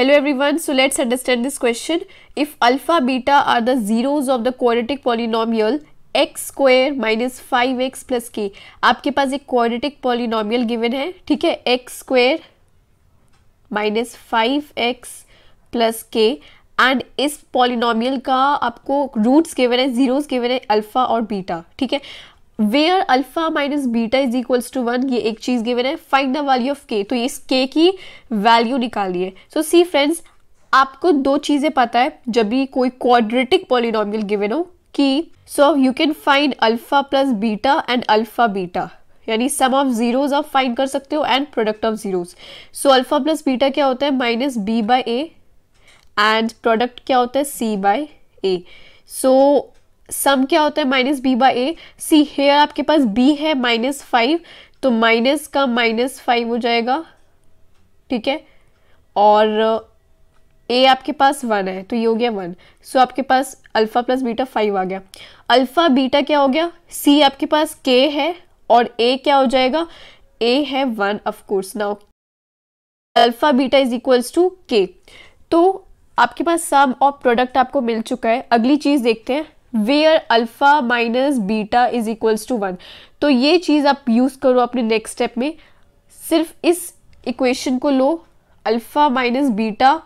Hello everyone, so let's understand this question if alpha beta are the zeros of the quadratic polynomial x square minus five x plus k आपके पास एक quadratic polynomial given है ठीक है x square minus five x plus k and इस polynomial का आपको roots given है zeros given है अल्फा और बीटा ठीक है where alpha minus beta is equals to one ये एक चीज़ गिवन है find the value of k तो ये इस के की वैल्यू निकालिए सो सी फ्रेंड्स आपको दो चीज़ें पता है जब भी कोई क्वाड्रेटिक पॉलिनॉमियल गिवन हो कि so you can find alpha plus beta and alpha beta यानी सम ऑफ जीरोज आप फाइंड कर सकते हो and product of zeros so alpha plus beta क्या होता है minus b by a and product क्या होता है सी बाय ए सो सम क्या होता है minus b by a see here आपके पास बी है माइनस फाइव तो माइनस का माइनस फाइव हो जाएगा ठीक है और ए आपके पास वन है तो ये हो गया वन सो so, आपके पास अल्फ़ा प्लस बीटा फाइव आ गया अल्फ़ा बीटा क्या हो गया सी आपके पास के है और ए क्या हो जाएगा ए है one of course now alpha beta is equals to k तो आपके पास सम और प्रोडक्ट आपको मिल चुका है अगली चीज़ देखते हैं where alpha minus beta is equals to one तो ये चीज़ आप यूज़ करो अपने नेक्स्ट स्टेप में सिर्फ इस इक्वेशन को लो alpha minus beta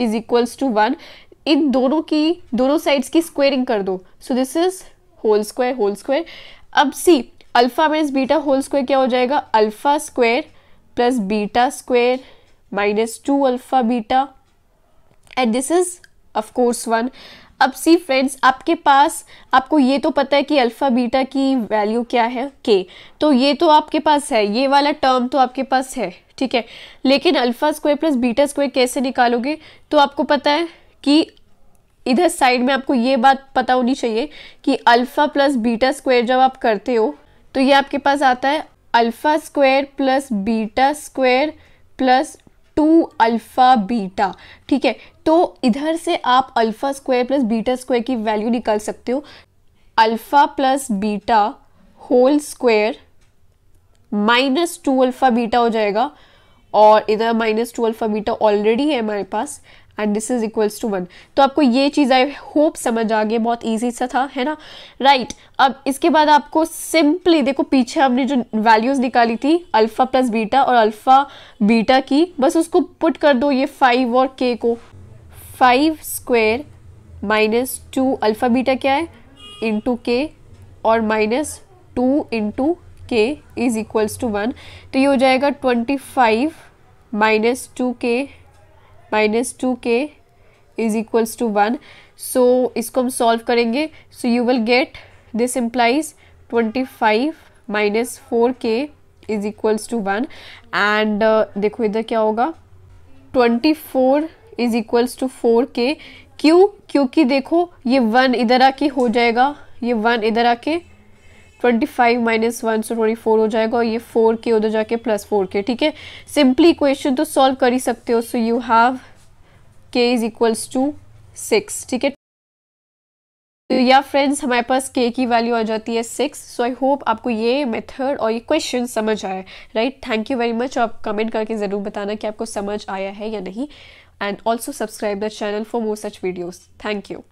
is equals to one इन दोनों की दोनों साइड्स की स्क्वेयरिंग कर दो so this is whole square whole square अब see alpha minus beta whole square क्या हो जाएगा alpha square plus beta square minus two alpha beta and this is of course one अब सी फ्रेंड्स आपके पास आपको ये तो पता है कि अल्फ़ा बीटा की वैल्यू क्या है के तो ये तो आपके पास है ये वाला टर्म तो आपके पास है ठीक है लेकिन alpha square plus beta square कैसे निकालोगे तो आपको पता है कि इधर साइड में आपको ये बात पता होनी चाहिए कि अल्फ़ा प्लस बीटा स्क्वायर जब आप करते हो तो ये आपके पास आता है alpha square plus beta square plus two alpha beta ठीक है तो इधर से आप alpha square plus beta square की वैल्यू निकाल सकते हो alpha plus beta whole square minus two alpha beta हो जाएगा और इधर minus two alpha beta already है हमारे पास and this is equals to one तो आपको ये चीज़ आई होप समझ आ गई बहुत ईजी सा था है ना राइट right. अब इसके बाद आपको सिंपली देखो पीछे हमने जो वैल्यूज़ निकाली थी अल्फ़ा प्लस बीटा और अल्फ़ा बीटा की बस उसको पुट कर दो ये फाइव और के को five square minus two alpha beta क्या है इंटू के और minus two into k is equals to one तो ये हो जाएगा twenty five minus two k minus two k is equals to one so इसको हम सॉल्व करेंगे so you will get this implies twenty five minus four k is equals to one and देखो इधर क्या होगा twenty four is equals to four के क्यों क्योंकि देखो ये वन इधर आके हो जाएगा ये वन इधर आके twenty five minus one so twenty four हो जाएगा और ये फोर के उधर जाके प्लस फोर के ठीक है सिंपली इक्वेशन तो सॉल्व कर ही सकते हो so you have k is equals to six ठीक है तो या फ्रेंड्स हमारे पास के की वैल्यू आ जाती है सिक्स सो आई होप आपको ये मेथड और ये क्वेश्चन समझ आया right thank you very much आप कमेंट करके ज़रूर बताना कि आपको समझ आया है या नहीं and also subscribe the channel for more such videos. Thank you.